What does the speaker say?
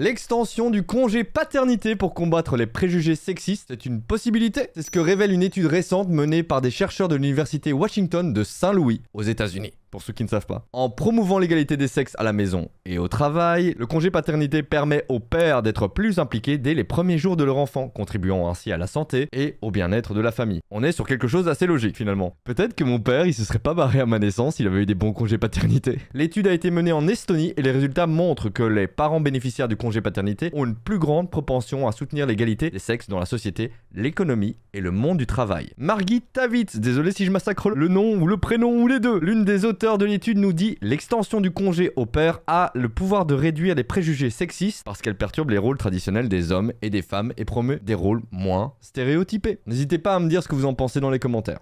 L'extension du congé paternité pour combattre les préjugés sexistes est une possibilité. C'est ce que révèle une étude récente menée par des chercheurs de l'université Washington de Saint-Louis aux États-Unis pour ceux qui ne savent pas. En promouvant l'égalité des sexes à la maison et au travail, le congé paternité permet aux pères d'être plus impliqués dès les premiers jours de leur enfant, contribuant ainsi à la santé et au bien-être de la famille. On est sur quelque chose d'assez logique finalement. Peut-être que mon père, il se serait pas barré à ma naissance s'il avait eu des bons congés paternité. L'étude a été menée en Estonie et les résultats montrent que les parents bénéficiaires du congé paternité ont une plus grande propension à soutenir l'égalité des sexes dans la société l'économie et le monde du travail. Margit Tavitz, désolé si je massacre le nom ou le prénom ou les deux, l'une des auteurs de l'étude nous dit l'extension du congé au père a le pouvoir de réduire les préjugés sexistes parce qu'elle perturbe les rôles traditionnels des hommes et des femmes et promeut des rôles moins stéréotypés. N'hésitez pas à me dire ce que vous en pensez dans les commentaires.